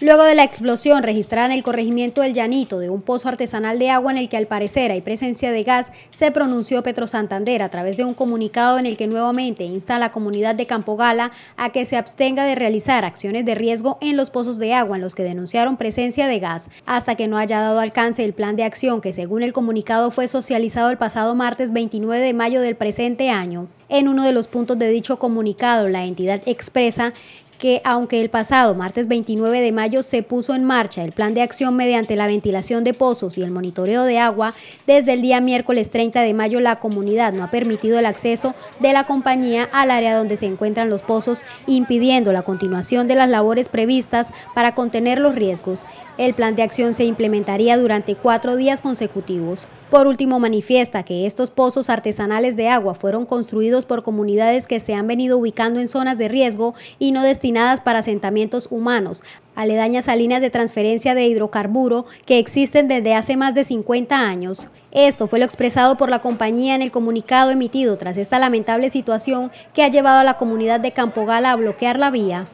Luego de la explosión registrada en el corregimiento del Llanito de un pozo artesanal de agua en el que al parecer hay presencia de gas, se pronunció Petro Santander a través de un comunicado en el que nuevamente insta a la comunidad de Campogala a que se abstenga de realizar acciones de riesgo en los pozos de agua en los que denunciaron presencia de gas, hasta que no haya dado alcance el plan de acción que según el comunicado fue socializado el pasado martes 29 de mayo del presente año. En uno de los puntos de dicho comunicado, la entidad expresa que aunque el pasado martes 29 de mayo se puso en marcha el plan de acción mediante la ventilación de pozos y el monitoreo de agua, desde el día miércoles 30 de mayo la comunidad no ha permitido el acceso de la compañía al área donde se encuentran los pozos, impidiendo la continuación de las labores previstas para contener los riesgos. El plan de acción se implementaría durante cuatro días consecutivos. Por último, manifiesta que estos pozos artesanales de agua fueron construidos por comunidades que se han venido ubicando en zonas de riesgo y no destinadas para asentamientos humanos, aledañas a líneas de transferencia de hidrocarburo que existen desde hace más de 50 años. Esto fue lo expresado por la compañía en el comunicado emitido tras esta lamentable situación que ha llevado a la comunidad de Campogala a bloquear la vía.